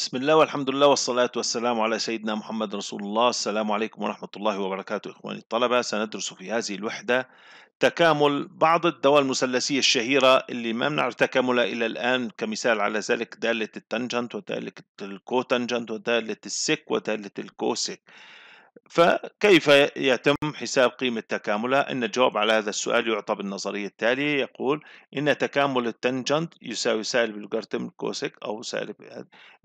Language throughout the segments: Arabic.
بسم الله والحمد لله والصلاة والسلام على سيدنا محمد رسول الله السلام عليكم ورحمة الله وبركاته إخواني الطلبة سندرس في هذه الوحدة تكامل بعض الدواء المثلثية الشهيرة اللي ما بنعرف تكاملها إلى الآن كمثال على ذلك دالة التنجنت ودالة الكوتنجنت ودالة السك ودالة الكوسك فكيف يتم حساب قيمة تكاملها؟ إن الجواب على هذا السؤال يعطى بالنظرية التالية يقول إن تكامل التنجنت يساوي سالب لوغاريتم الكوسك أو سالب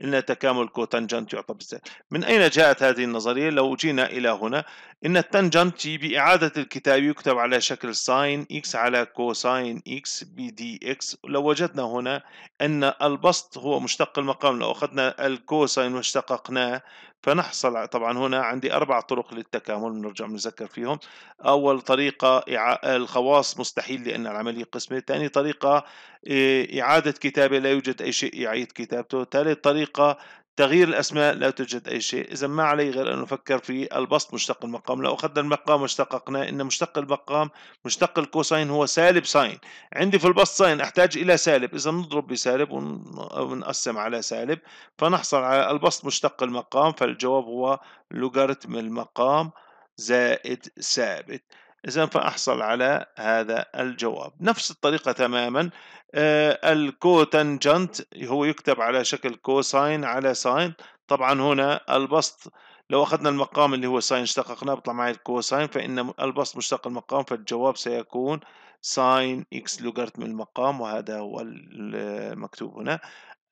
إن تكامل الكوتنجنت يعطى بالسالب من أين جاءت هذه النظرية؟ لو جينا إلى هنا إن التنجنت بإعادة الكتاب يكتب على شكل ساين إكس على كوساين إكس بي دي إكس لو وجدنا هنا أن البسط هو مشتق المقام لو أخذنا الكوساين واشتققناه فنحصل طبعا هنا عندي أربع طرق للتكامل نرجع نذكر فيهم أول طريقة الخواص مستحيل لأن العملية قسمة ثاني طريقة إعادة كتابة لا يوجد أي شيء يعيد كتابته ثالث طريقة تغيير الأسماء لا توجد أي شيء إذا ما علي غير أن افكر في البسط مشتق المقام لو أخذنا المقام واشتققنا إن مشتق المقام مشتق الكوساين هو سالب ساين عندي في البسط ساين أحتاج إلى سالب إذا نضرب بسالب ونقسم على سالب فنحصل على البسط مشتق المقام فالجواب هو لوغاريتم المقام زائد ثابت إذا فأحصل على هذا الجواب نفس الطريقة تماما آه، الكوتنجنت هو يكتب على شكل كوساين على ساين طبعا هنا البسط لو أخذنا المقام اللي هو ساين اشتققناه بطلع معي الكوساين فإن البسط مشتق المقام فالجواب سيكون ساين إكس لوغاريتم المقام وهذا هو المكتوب هنا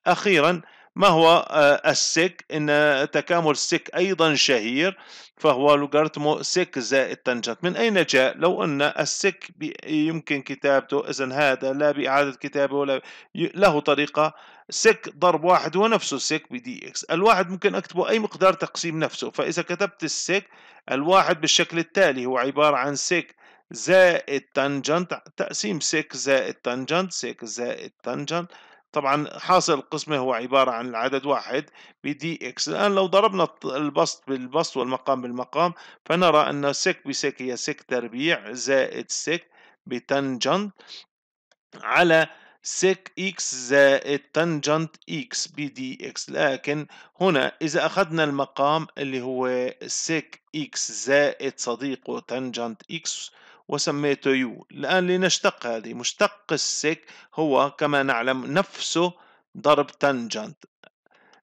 أخيرا ما هو آه، السك إن آه، تكامل السك أيضا شهير فهو لوغاريتمو سك زائد تانجنت من أين جاء لو أن السك يمكن كتابته إذا هذا لا بإعادة كتابه ولا له طريقة سك ضرب واحد هو نفسه سك بدي إكس الواحد ممكن أكتبه أي مقدار تقسيم نفسه فإذا كتبت السك الواحد بالشكل التالي هو عبارة عن سك زائد تانجنت تقسيم سك زائد تانجنت سك زائد تانجنت طبعا حاصل القسمة هو عبارة عن العدد واحد بدي اكس الآن لو ضربنا البسط بالبسط والمقام بالمقام فنرى أن سك بسك هي سك تربيع زائد سك بتنجنت على سك اكس زائد تنجنت اكس بي دي اكس لكن هنا إذا أخذنا المقام اللي هو سك اكس زائد صديقه تنجنت اكس وسميته يو الآن لنشتق هذه مشتق السك هو كما نعلم نفسه ضرب تنجنت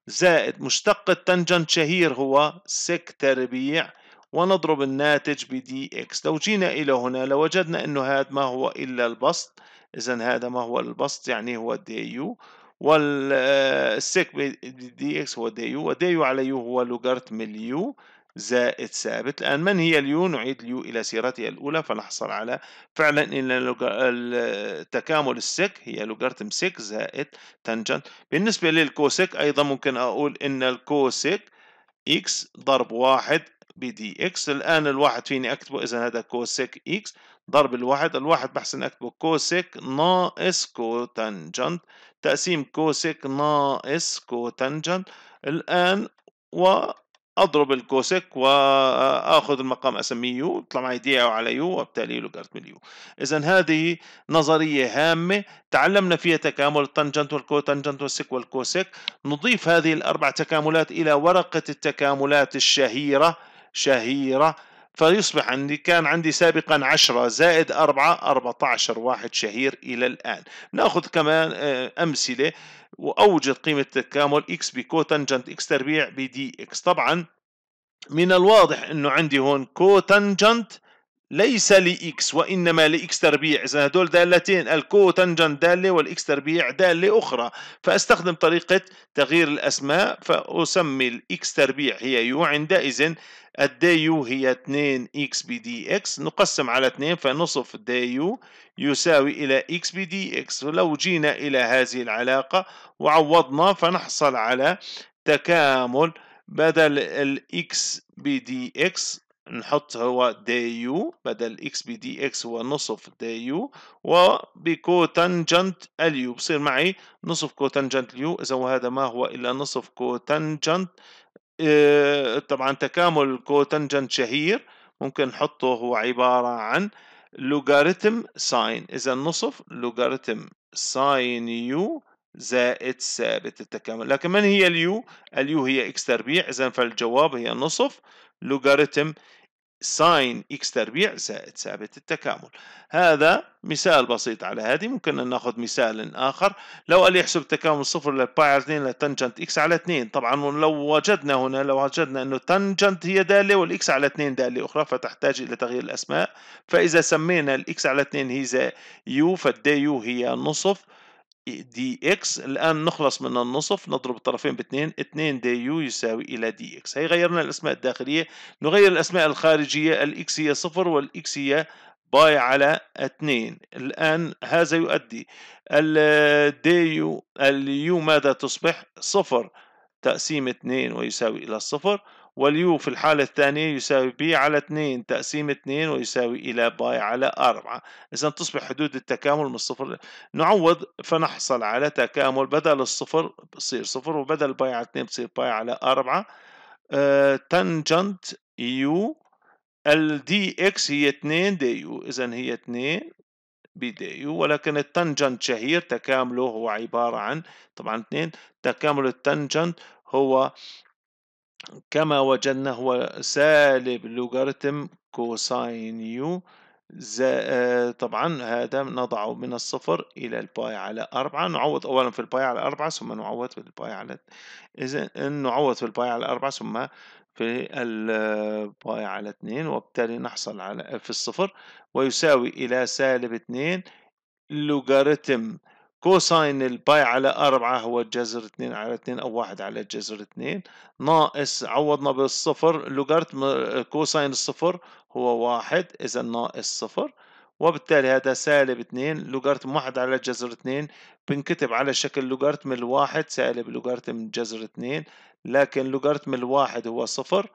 زائد مشتق التنجنت شهير هو سك تربيع ونضرب الناتج بدي اكس لو جينا إلى هنا لوجدنا لو أنه هذا ما هو إلا البسط إذا هذا ما هو البسط يعني هو دي يو والسك بدي اكس هو دي يو ودي يو على يو هو لوغارتم اليو زائد ثابت الآن من هي اليو نعيد اليو إلى سيرتها الأولى فنحصل على فعلا إن التكامل السك هي لوغارتم سك زائد تنجنت بالنسبة للكوسك أيضا ممكن أقول إن الكوسك إكس ضرب واحد بدي إكس الآن الواحد فيني أكتبه إذا هذا كوسك إكس ضرب الواحد الواحد بحسن أكتبه كوسك ناقص كوتنجنت تقسيم كوسك ناقص كوتنجنت الآن و اضرب الكوسك واخذ المقام اسميه يو يطلع معي دي او على يو وبالتالي لوغاريتم اليو اذا هذه نظريه هامه تعلمنا فيها تكامل التنجنت والكوتنجنت والسك والكوسك نضيف هذه الاربع تكاملات الى ورقه التكاملات الشهيره شهيره فيصبح عندي كان عندي سابقا 10 زائد 4 14 واحد شهير إلى الآن نأخذ كمان آه، أمثلة وأوجد قيمة التكامل إكس بكوتنجنت إكس تربيع بدي إكس طبعا من الواضح أنه عندي هون كوتنجنت ليس لإكس وإنما لإكس تربيع إذا هدول دالتين الكو دالة والإكس تربيع دالة أخرى فأستخدم طريقة تغيير الأسماء فأسمي الإكس تربيع هي يو عندئذ الدي يو هي 2 اكس بي دي اكس نقسم على 2 فنصف دي يو يساوي إلى اكس بي دي اكس ولو جينا إلى هذه العلاقة وعوضنا فنحصل على تكامل بدل الاكس بي دي اكس نحط هو دي يو بدل اكس بي دي اكس هو نصف دي يو وبكوتنجنت اليو بصير معي نصف كوتنجنت اليو اذا هذا ما هو الا نصف كوتنجنت آه، طبعا تكامل كوتنجنت شهير ممكن نحطه هو عبارة عن لوغاريتم ساين إذا نصف لوغاريتم ساين يو زائد ثابت التكامل لكن من هي اليو؟ اليو هي اكس تربيع إذا فالجواب هي نصف لوغاريتم ساين اكس تربيع زائد ثابت التكامل هذا مثال بسيط على هذه ممكن أن ناخذ مثال آخر لو قال يحسب تكامل صفر للباي على 2 لتنجنت اكس على 2 طبعا لو وجدنا هنا لو وجدنا أنه تنجنت هي دالة والإكس على 2 دالة أخرى فتحتاج إلى تغيير الأسماء فإذا سمينا الإكس على 2 هي زي يو فالدي يو هي نصف دي اكس الآن نخلص من النصف نضرب الطرفين باثنين 2 دي يو يساوي إلى دي اكس هي غيرنا الأسماء الداخلية نغير الأسماء الخارجية الإكس هي صفر والإكس هي باي على 2 الآن هذا يؤدي الدي يو اليو ماذا تصبح صفر تقسيم 2 ويساوي إلى الصفر واليو في الحالة الثانية يساوي بي على 2 تقسيم 2 ويساوي إلى باي على 4 إذا تصبح حدود التكامل من الصفر نعوض فنحصل على تكامل بدل الصفر بصير صفر وبدل باي على 2 بصير باي على 4 تنجنت يو الدي اكس هي 2 دي يو إذا هي 2 بي دي يو ولكن التنجنت شهير تكامله هو عبارة عن طبعا 2 تكامل التنجنت هو كما وجدنا هو سالب لوغاريتم كوساين يو آه، طبعا هذا نضعه من الصفر إلى الباي على أربعة نعوض أولا في الباي على أربعة ثم نعوض في الباي على إذا نعوض في الباي على أربعة ثم في الباي على اثنين وبالتالي نحصل على في الصفر ويساوي إلى سالب اثنين لوغاريتم كوساين الباي على أربعة هو جذر اثنين على اثنين أو واحد على جذر اثنين ناقص عوضنا بالصفر لوغارتم كوساين الصفر هو واحد إذا ناقص صفر وبالتالي هذا سالب اثنين لوغارتم واحد على جذر اثنين بنكتب على شكل لوغارتم الواحد سالب لوغارتم جذر اثنين لكن لوغارتم الواحد هو صفر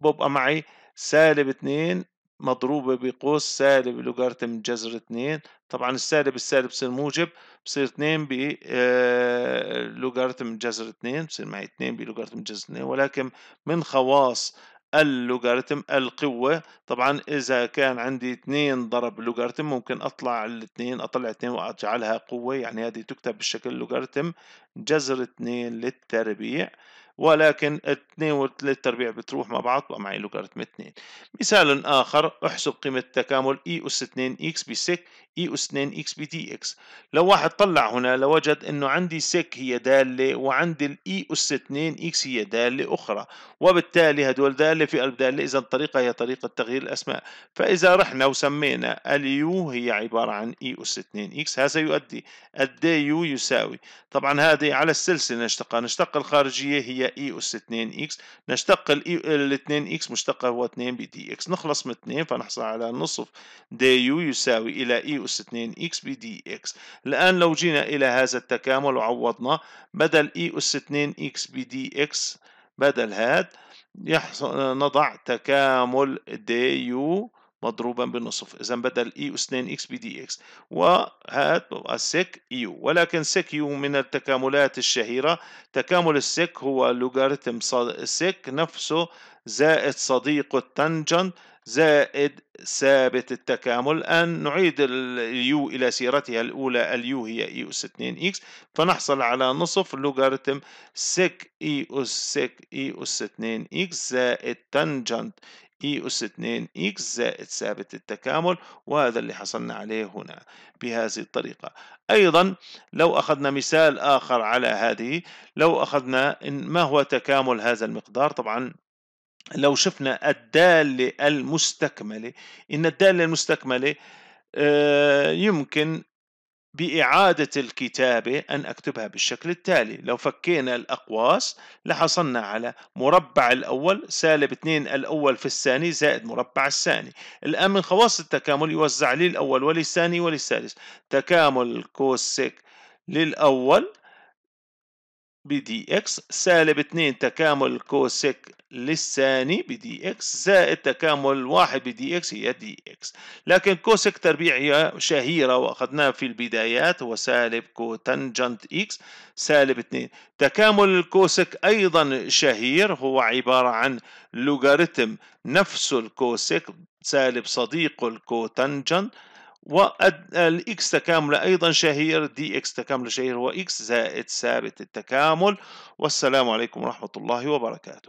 ببقى معي سالب اثنين مضروبة بقوس سالب لوغارتم جذر اتنين طبعا السالب السالب بصير موجب بصير اتنين بلوغارتم آه، جذر اتنين بصير معي اتنين بلوغارتم جذر اتنين ولكن من خواص اللوغاريتم القوة طبعا إذا كان عندي 2 ضرب لوغاريتم ممكن أطلع الاثنين أطلع اثنين وأجعلها قوة يعني هذه تكتب بالشكل لوغاريتم جذر 2 للتربيع ولكن 2 و 3 ربيع بتروح مع بعض بقى معي لوغاريتم 2 مثال اخر احسب قيمه التكامل اي e اس 2 اكس بسك اي e اس 2 اكس بي تي اكس لو واحد طلع هنا لوجد انه عندي سك هي داله وعندي الاي e اس 2 اكس هي داله اخرى وبالتالي هدول داله في قلب داله اذا الطريقه هي طريقه تغيير الاسماء فاذا رحنا وسمينا اليو هي عباره عن اي اس 2 اكس هذا يؤدي قد يو إيه يساوي طبعا هذه على السلسله نشتقها نشتق الخارجيه هي اي اس 2 اكس نشتق ال 2 اكس مشتقه هو 2 بدي اكس نخلص من 2 فنحصل على نصف دي يو يساوي الى اي اس 2 اكس بدي اكس الان لو جينا الى هذا التكامل وعوضنا بدل اي اس 2 اكس بدي اكس بدل هاد يحصل نضع تكامل دي يو مضروبا بالنصف إذا بدل إي اس 2 إكس بي دي إكس وهات السك يو e. ولكن سك يو e من التكاملات الشهيرة تكامل السك هو لوغاريتم السك نفسه زائد صديق التنجنت زائد ثابت التكامل الآن نعيد اليو إلى سيرتها الأولى اليو هي إي e أس 2 إكس فنحصل على نصف لوغاريتم سك إي أس سك إي أس 2 إكس زائد تنجنت اي اس 2 اكس زائد ثابت التكامل وهذا اللي حصلنا عليه هنا بهذه الطريقة أيضا لو أخذنا مثال آخر على هذه لو أخذنا إن ما هو تكامل هذا المقدار طبعا لو شفنا الدالة المستكملة إن الدالة المستكملة آه، يمكن بإعادة الكتابة أن أكتبها بالشكل التالي لو فكينا الأقواس لحصلنا على مربع الأول سالب 2 الأول في الثاني زائد مربع الثاني الآن من خواص التكامل يوزع للأول وللثاني وللثالث تكامل كوسك للأول بدي اكس سالب 2 تكامل كوسك للثاني بدي اكس زائد تكامل 1 بدي اكس هي دي اكس لكن كوسك تربيع هي شهيرة واخذناها في البدايات هو سالب كوتنجنت اكس سالب 2 تكامل الكوسك ايضا شهير هو عبارة عن لوغاريتم نفسه الكوسك سالب صديقه الكوتنجنت والإكس تكاملة أيضا شهير دي إكس تكاملة شهير هو إكس زائد ثابت التكامل والسلام عليكم ورحمة الله وبركاته